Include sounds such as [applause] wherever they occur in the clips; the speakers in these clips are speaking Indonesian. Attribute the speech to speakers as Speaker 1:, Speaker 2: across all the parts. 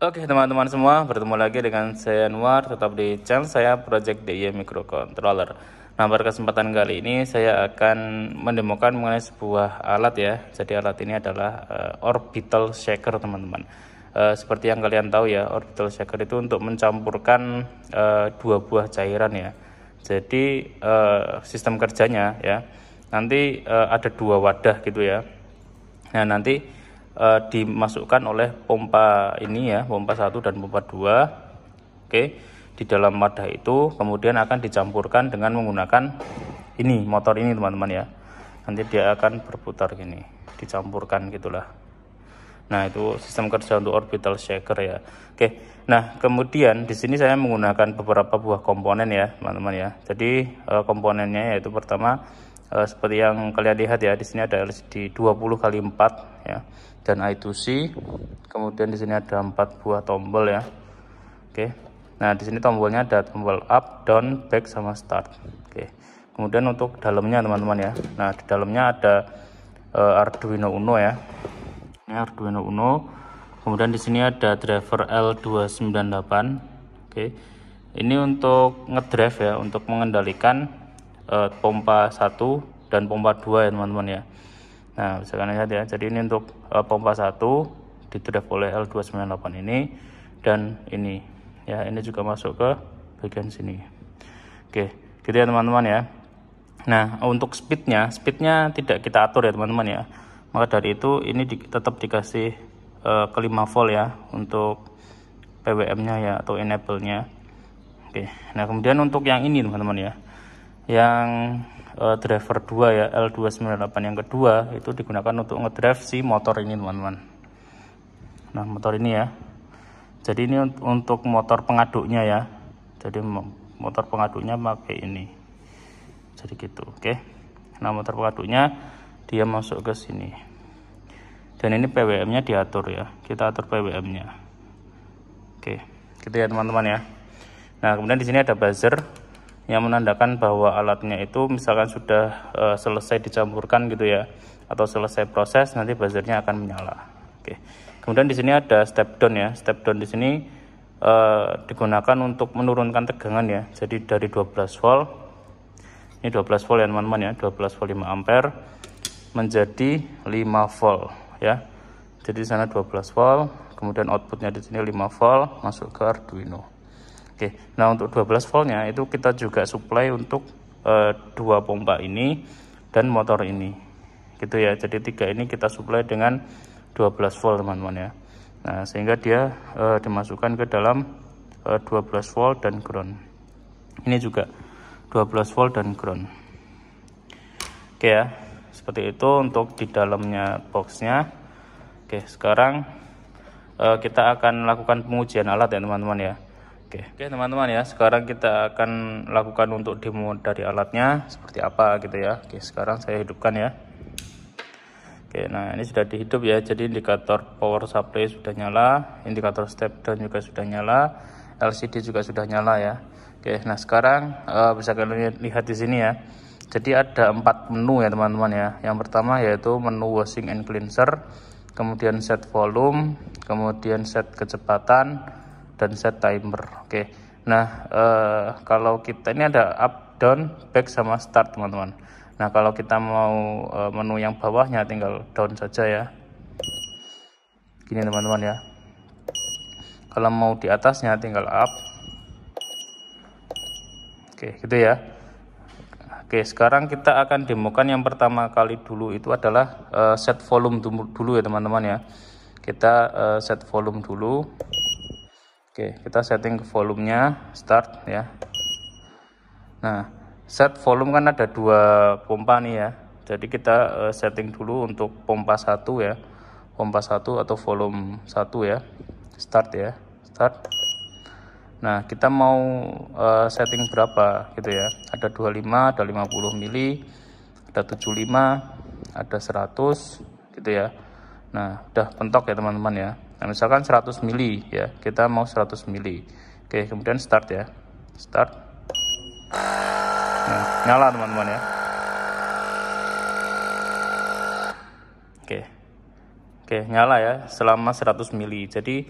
Speaker 1: Oke teman-teman semua, bertemu lagi dengan saya Anwar, tetap di channel saya Project DIY Microcontroller. Nah pada kesempatan kali ini saya akan mendemokan mengenai sebuah alat ya. Jadi alat ini adalah uh, orbital shaker teman-teman. Uh, seperti yang kalian tahu ya, orbital shaker itu untuk mencampurkan uh, dua buah cairan ya. Jadi uh, sistem kerjanya ya, nanti uh, ada dua wadah gitu ya. Nah nanti uh, dimasukkan oleh pompa ini ya, pompa 1 dan pompa 2. Oke. Di dalam wadah itu kemudian akan dicampurkan dengan menggunakan ini motor ini teman-teman ya. Nanti dia akan berputar gini, dicampurkan gitulah. Nah, itu sistem kerja untuk orbital shaker ya. Oke. Nah, kemudian di sini saya menggunakan beberapa buah komponen ya, teman-teman ya. Jadi, e, komponennya yaitu pertama uh, seperti yang kalian lihat ya di sini ada LCD 20 kali 4 ya dan I2C kemudian di sini ada empat buah tombol ya oke nah di sini tombolnya ada tombol up down back sama start oke kemudian untuk dalamnya teman-teman ya nah di dalamnya ada uh, Arduino Uno ya ini Arduino Uno kemudian di sini ada driver L298 oke ini untuk ngedrive ya untuk mengendalikan Eh, pompa 1 dan pompa 2 ya teman-teman ya nah bisa kalian lihat ya jadi ini untuk uh, pompa 1 didraft oleh L298 ini dan ini ya ini juga masuk ke bagian sini oke gitu ya teman-teman ya nah untuk speednya speednya tidak kita atur ya teman-teman ya maka dari itu ini di, tetap dikasih uh, ke 5 volt ya untuk PWM nya ya atau enable nya oke nah kemudian untuk yang ini teman-teman ya yang uh, driver 2 ya L298 yang kedua itu digunakan untuk ngedrive si motor ini teman-teman nah motor ini ya jadi ini untuk motor pengaduknya ya jadi motor pengaduknya pakai ini jadi gitu oke okay? nah motor pengaduknya dia masuk ke sini dan ini PWM nya diatur ya kita atur PWM nya oke okay. gitu ya teman-teman ya nah kemudian di sini ada buzzer yang menandakan bahwa alatnya itu misalkan sudah e, selesai dicampurkan gitu ya atau selesai proses nanti buzzernya akan menyala. Oke. Kemudian di sini ada step down ya. Step down di sini e, digunakan untuk menurunkan tegangan ya. Jadi dari 12 volt ini 12 volt ya teman-teman ya, 12 volt 5 ampere menjadi 5 volt ya. Jadi di sana 12 volt, kemudian outputnya di sini 5 volt masuk ke Arduino. Oke, nah untuk 12 voltnya itu kita juga supply untuk uh, dua pompa ini dan motor ini, gitu ya. Jadi tiga ini kita supply dengan 12 volt teman-teman ya. Nah sehingga dia uh, dimasukkan ke dalam uh, eh, 12 volt dan ground. Ini juga 12 volt dan ground. Oke ya, seperti itu untuk di dalamnya boxnya. Oke, sekarang uh, kita akan lakukan pengujian alat ya teman-teman ya. Oke. Oke teman-teman ya, sekarang kita akan lakukan untuk demo dari alatnya seperti apa gitu ya. Oke, sekarang saya hidupkan ya. Oke, nah ini sudah dihidup ya. Jadi indikator power supply sudah nyala, indikator step down juga sudah nyala, LCD juga sudah nyala ya. Oke, nah sekarang uh, bisa kalian lihat di sini ya. Jadi ada empat menu ya teman-teman ya. Yang pertama yaitu menu washing and cleanser, kemudian set volume, kemudian set kecepatan, dan set timer. Oke. Nah, eh, kalau kita ini ada up, down, back sama start, teman-teman. Nah, kalau kita mau eh, menu yang bawahnya tinggal down saja ya. Gini, teman-teman ya. Kalau mau di atasnya tinggal up. Oke, gitu ya. Oke, sekarang kita akan demokan yang pertama kali dulu itu adalah uh, set volume dulu, ya teman-teman ya. Kita uh, set volume dulu. Oke, kita setting ke volumenya start ya. Nah, set volume kan ada dua pompa nih ya. Jadi kita uh, setting dulu untuk pompa satu ya. Pompa satu atau volume satu ya. Start ya. Start. Nah, kita mau uh, setting berapa gitu ya. Ada 25, ada 50 mili, ada 75, ada 100 gitu ya. Nah, udah pentok ya teman-teman ya. Nah, misalkan 100 mili ya, kita mau 100 mili. Oke, kemudian start ya. Start. Nah, nyala teman-teman ya. Oke. Oke, nyala ya selama 100 mili. Jadi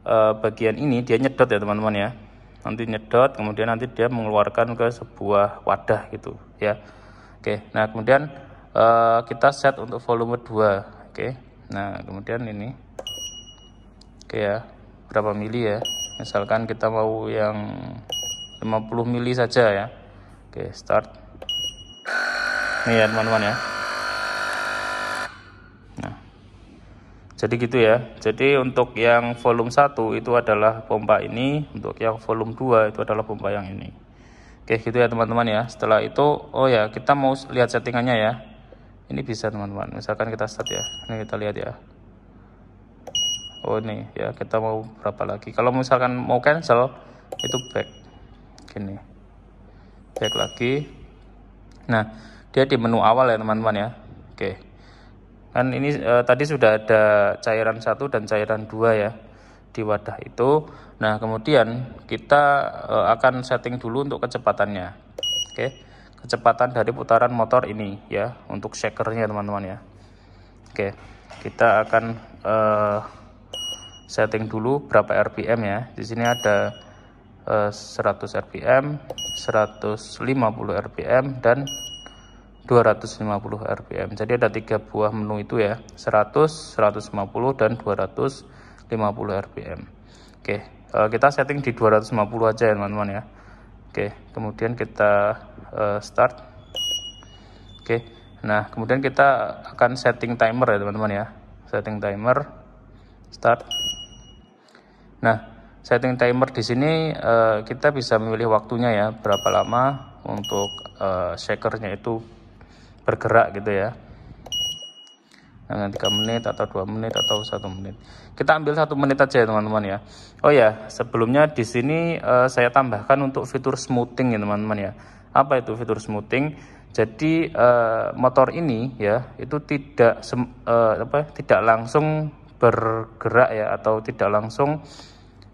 Speaker 1: eh, bagian ini dia nyedot ya teman-teman ya. Nanti nyedot, kemudian nanti dia mengeluarkan ke sebuah wadah gitu ya. Oke, nah kemudian eh, kita set untuk volume 2. Oke. Nah, kemudian ini Oke ya, berapa mili ya? Misalkan kita mau yang 50 mili saja ya. Oke, start. Nih ya teman-teman ya. Nah. Jadi gitu ya. Jadi untuk yang volume 1 itu adalah pompa ini, untuk yang volume 2 itu adalah pompa yang ini. Oke, gitu ya teman-teman ya. Setelah itu oh ya, kita mau lihat settingannya ya. Ini bisa teman-teman. Misalkan kita start ya. Ini kita lihat ya oh ini ya kita mau berapa lagi kalau misalkan mau cancel itu back gini back lagi nah dia di menu awal ya teman-teman ya oke kan ini eh, tadi sudah ada cairan satu dan cairan dua ya di wadah itu nah kemudian kita eh, akan setting dulu untuk kecepatannya oke kecepatan dari putaran motor ini ya untuk shakernya teman-teman ya oke kita akan uh, setting dulu berapa RPM ya. Di sini ada 100 RPM, 150 RPM dan 250 RPM. Jadi ada tiga buah menu itu ya, 100, 150 dan 250 RPM. Oke, eh, kita setting di 250 aja ya teman-teman ya. Oke, kemudian kita eh, start. Oke. Nah, kemudian kita akan setting timer ya teman-teman ya. Setting timer start Nah, setting timer di sini uh, kita bisa memilih waktunya ya berapa lama untuk uh, shakernya itu bergerak gitu ya dengan nah, 3 menit atau 2 menit atau satu menit kita ambil satu menit aja ya, teman-teman ya Oh ya sebelumnya di sini uh, saya tambahkan untuk fitur smoothing ya teman-teman ya apa itu fitur smoothing jadi uh, motor ini ya itu tidak uh, apa tidak langsung bergerak ya atau tidak langsung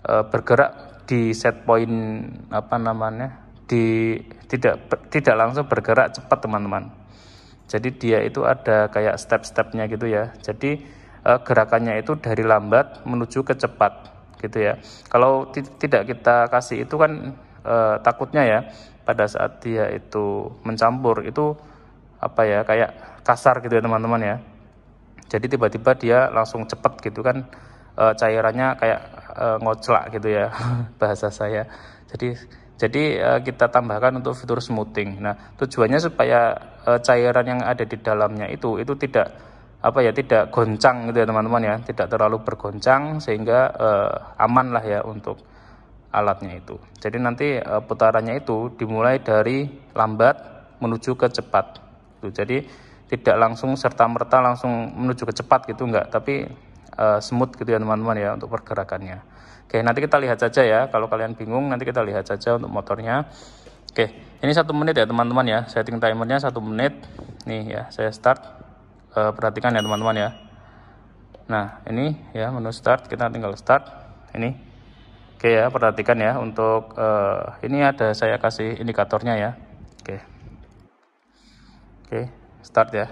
Speaker 1: uh, bergerak di set point apa namanya di tidak tidak langsung bergerak cepat teman-teman jadi dia itu ada kayak step-stepnya gitu ya jadi uh, gerakannya itu dari lambat menuju ke cepat gitu ya kalau tidak kita kasih itu kan uh, takutnya ya pada saat dia itu mencampur itu apa ya kayak kasar gitu ya teman-teman ya jadi tiba-tiba dia langsung cepet gitu kan e, cairannya kayak e, ngoclak gitu ya [laughs] bahasa saya jadi jadi e, kita tambahkan untuk fitur smoothing nah tujuannya supaya e, cairan yang ada di dalamnya itu itu tidak apa ya tidak goncang gitu ya teman-teman ya tidak terlalu bergoncang sehingga e, aman lah ya untuk alatnya itu jadi nanti e, putarannya itu dimulai dari lambat menuju ke cepat tuh jadi tidak langsung serta merta langsung menuju ke cepat gitu enggak, tapi uh, smooth gitu ya teman-teman ya untuk pergerakannya. Oke, nanti kita lihat saja ya. Kalau kalian bingung nanti kita lihat saja untuk motornya. Oke, ini satu menit ya teman-teman ya. Setting timernya satu menit. Nih ya, saya start. Uh, perhatikan ya teman-teman ya. Nah, ini ya menu start. Kita tinggal start. Ini. Oke ya, perhatikan ya untuk uh, ini ada saya kasih indikatornya ya. Oke. Oke, start ya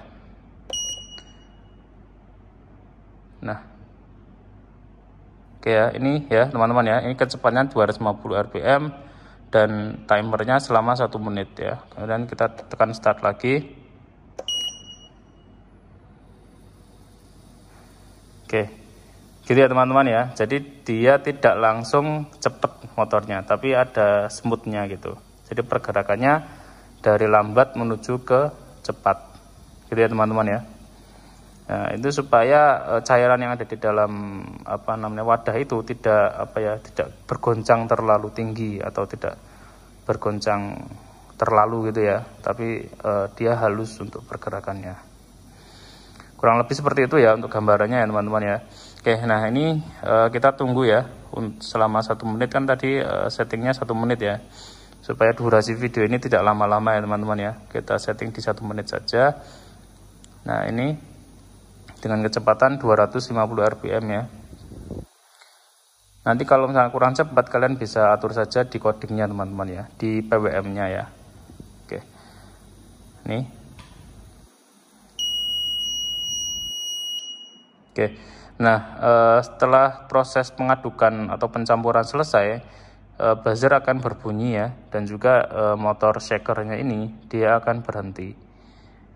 Speaker 1: nah oke ya ini ya teman-teman ya ini kecepatannya 250 rpm dan timernya selama satu menit ya kemudian kita tekan start lagi Oke. Gitu ya teman-teman ya. Jadi dia tidak langsung cepat motornya, tapi ada smoothnya gitu. Jadi pergerakannya dari lambat menuju ke cepat gitu ya teman-teman ya Nah, itu supaya eh, cairan yang ada di dalam apa namanya wadah itu tidak apa ya tidak bergoncang terlalu tinggi atau tidak bergoncang terlalu gitu ya, tapi e, dia halus untuk pergerakannya. Kurang lebih seperti itu ya untuk gambarannya ya teman-teman ya. Oke, nah ini e, kita tunggu ya selama satu menit kan tadi settingnya satu menit ya, supaya durasi video ini tidak lama-lama ya teman-teman ya. Kita setting di satu menit saja Nah, ini dengan kecepatan 250 RPM ya. Nanti kalau misalnya kurang cepat kalian bisa atur saja di codingnya teman-teman ya, di PWM-nya ya. Oke. Nih. Oke. Nah, eh, setelah proses pengadukan atau pencampuran selesai, eh, buzzer akan berbunyi ya dan juga eh, motor shakernya ini dia akan berhenti.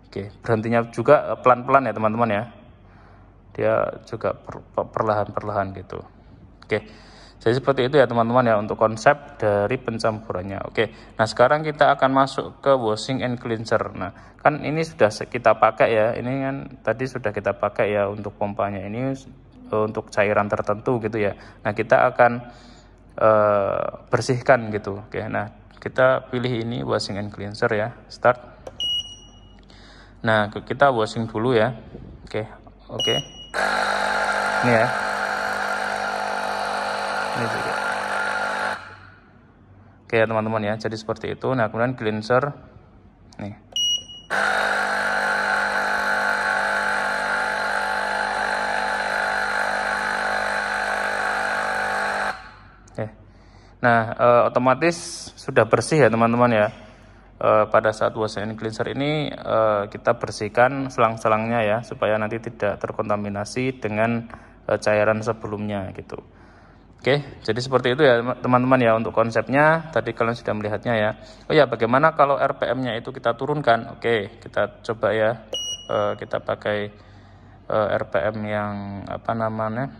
Speaker 1: Oke, berhentinya juga eh, pelan-pelan ya teman-teman ya. Dia juga perlahan-perlahan gitu. Oke, jadi seperti itu ya teman-teman ya untuk konsep dari pencampurannya. Oke, nah sekarang kita akan masuk ke washing and cleanser. Nah, kan ini sudah kita pakai ya. Ini kan tadi sudah kita pakai ya untuk pompanya ini eh, untuk cairan tertentu gitu ya. Nah, kita akan uh, bersihkan gitu. Oke, nah kita pilih ini washing and cleanser ya. Start. Nah, kita washing dulu ya. Oke, okay. oke. Okay. Ini ya. Ini juga. Oke, okay, ya, teman-teman ya. Jadi seperti itu. Nah, kemudian cleanser nih. Oke. Nah, e, otomatis sudah bersih ya, teman-teman ya. Eh, pada saat washing cleanser ini uh, kita bersihkan selang-selangnya ya supaya nanti tidak terkontaminasi dengan uh, cairan sebelumnya gitu. Oke, jadi seperti itu ya teman-teman ya untuk konsepnya. Tadi kalian sudah melihatnya ya. Oh ya, bagaimana kalau RPM-nya itu kita turunkan? Oke, kita coba ya. E, kita pakai e, RPM yang apa namanya?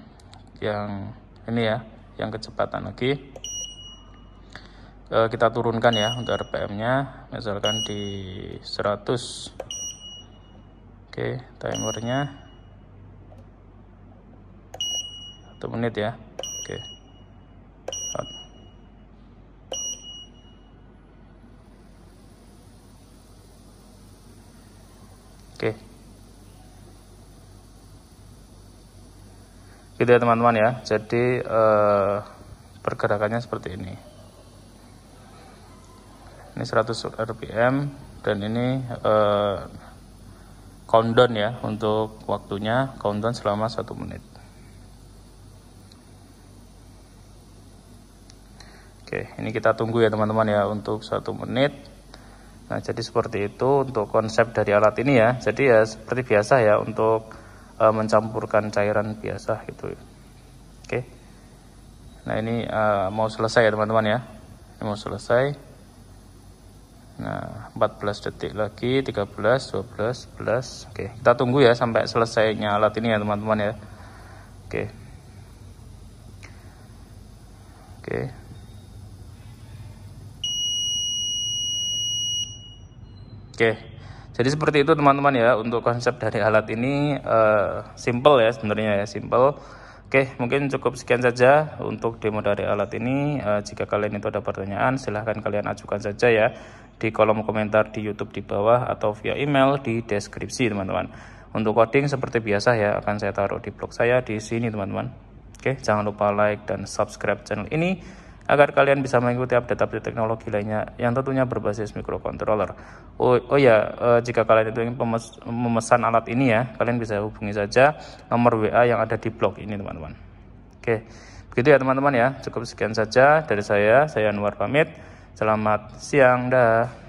Speaker 1: Yang ini ya, yang kecepatan lagi. Eh, kita turunkan ya untuk RPM-nya misalkan di 100 oke timernya satu menit ya oke oke gitu ya teman-teman ya jadi eh, pergerakannya seperti ini ini 100 rpm dan ini eh, countdown ya untuk waktunya countdown selama satu menit Oke ini kita tunggu ya teman-teman ya untuk satu menit Nah jadi seperti itu untuk konsep dari alat ini ya jadi ya seperti biasa ya untuk eh, mencampurkan cairan biasa gitu ya. Oke Nah ini uh, mau selesai ya teman-teman ya. Ini mau selesai. Nah, 14 detik lagi, 13, 12, 11. Oke, kita tunggu ya sampai selesainya alat ini ya teman-teman ya. Oke. Oke. Oke. Jadi seperti itu teman-teman ya untuk konsep dari alat ini uh, simple ya sebenarnya ya, simple. Oke, mungkin cukup sekian saja untuk demo dari alat ini. Uh, jika kalian itu ada pertanyaan, silahkan kalian ajukan saja ya di kolom komentar di YouTube di bawah atau via email di deskripsi teman-teman. Untuk coding seperti biasa ya akan saya taruh di blog saya di sini teman-teman. Oke, jangan lupa like dan subscribe channel ini agar kalian bisa mengikuti update-update teknologi lainnya yang tentunya berbasis microcontroller. Oh, oh ya, eh, jika kalian itu ingin pemes memesan alat ini ya, kalian bisa hubungi saja nomor WA yang ada di blog ini teman-teman. Oke, begitu ya teman-teman ya. Cukup sekian saja dari saya. Saya Anwar pamit. Selamat siang, dah.